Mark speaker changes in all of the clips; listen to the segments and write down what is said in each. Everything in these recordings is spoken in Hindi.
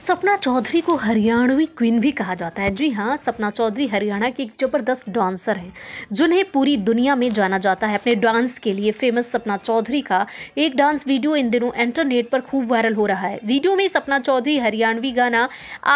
Speaker 1: सपना चौधरी को हरियाणवी क्वीन भी कहा जाता है जी हाँ सपना चौधरी हरियाणा की एक जबरदस्त डांसर हैं जिन्हें पूरी दुनिया में जाना जाता है अपने डांस के लिए फेमस सपना चौधरी का एक डांस वीडियो इन दिनों इंटरनेट पर खूब वायरल हो रहा है वीडियो में सपना चौधरी हरियाणवी गाना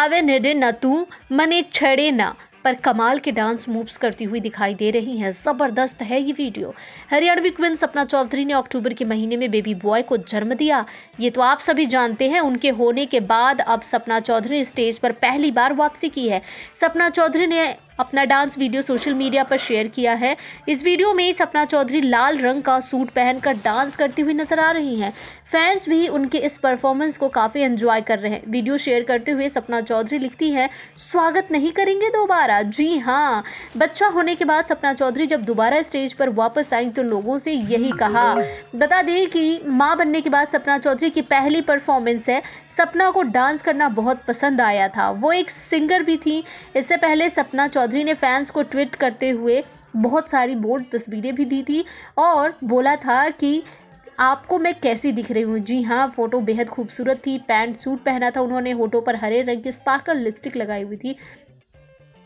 Speaker 1: आवे नेडे न तू मने छड़े ना पर कमाल के डांस मूव्स करती हुई दिखाई दे रही हैं ज़बरदस्त है ये वीडियो हरियाणवी क्वीन सपना चौधरी ने अक्टूबर के महीने में बेबी बॉय को जन्म दिया ये तो आप सभी जानते हैं उनके होने के बाद अब सपना चौधरी ने स्टेज पर पहली बार वापसी की है सपना चौधरी ने अपना डांस वीडियो सोशल मीडिया पर शेयर किया है इस वीडियो में सपना चौधरी लाल रंग का सूट पहनकर डांस करती हुई नजर आ रही हैं फैंस भी उनके इस परफॉर्मेंस को काफ़ी एंजॉय कर रहे हैं वीडियो शेयर करते हुए सपना चौधरी लिखती हैं स्वागत नहीं करेंगे दोबारा जी हाँ बच्चा होने के बाद सपना चौधरी जब दोबारा स्टेज पर वापस आई तो लोगों से यही कहा बता दें कि माँ बनने के बाद सपना चौधरी की पहली परफॉर्मेंस है सपना को डांस करना बहुत पसंद आया था वो एक सिंगर भी थी इससे पहले सपना चौधरी चौधरी ने फैंस को ट्वीट करते हुए बहुत सारी बोल्ड तस्वीरें भी दी थी और बोला था कि आपको मैं कैसी दिख रही हूँ जी हाँ फ़ोटो बेहद खूबसूरत थी पैंट सूट पहना था उन्होंने होठों पर हरे रंग की स्पार्कल लिपस्टिक लगाई हुई थी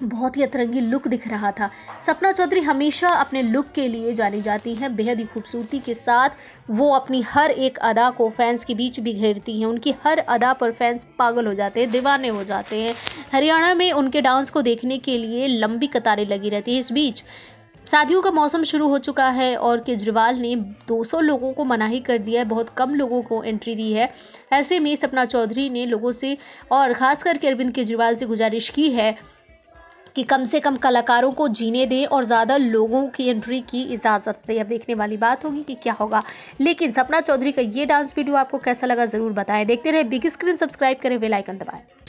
Speaker 1: बहुत ही अतरंगी लुक दिख रहा था सपना चौधरी हमेशा अपने लुक के लिए जानी जाती हैं बेहद ही खूबसूरती के साथ वो अपनी हर एक अदा को फैंस के बीच भी घेरती हैं उनकी हर अदा पर फैंस पागल हो जाते हैं दीवाने हो जाते हैं हरियाणा में उनके डांस को देखने के लिए लंबी कतारें लगी रहती हैं इस बीच शादियों का मौसम शुरू हो चुका है और केजरीवाल ने 200 लोगों को मनाही कर दिया है बहुत कम लोगों को एंट्री दी है ऐसे में सपना चौधरी ने लोगों से और ख़ास करके अरविंद केजरीवाल से गुजारिश की है कि कम से कम कलाकारों को जीने दें और ज़्यादा लोगों की एंट्री की इजाज़त दें अब देखने वाली बात होगी कि क्या होगा लेकिन सपना चौधरी का ये डांस वीडियो आपको कैसा लगा ज़रूर बताएं देखते रहे बिग स्क्रीन सब्सक्राइब करें बेलाइकन दबाएँ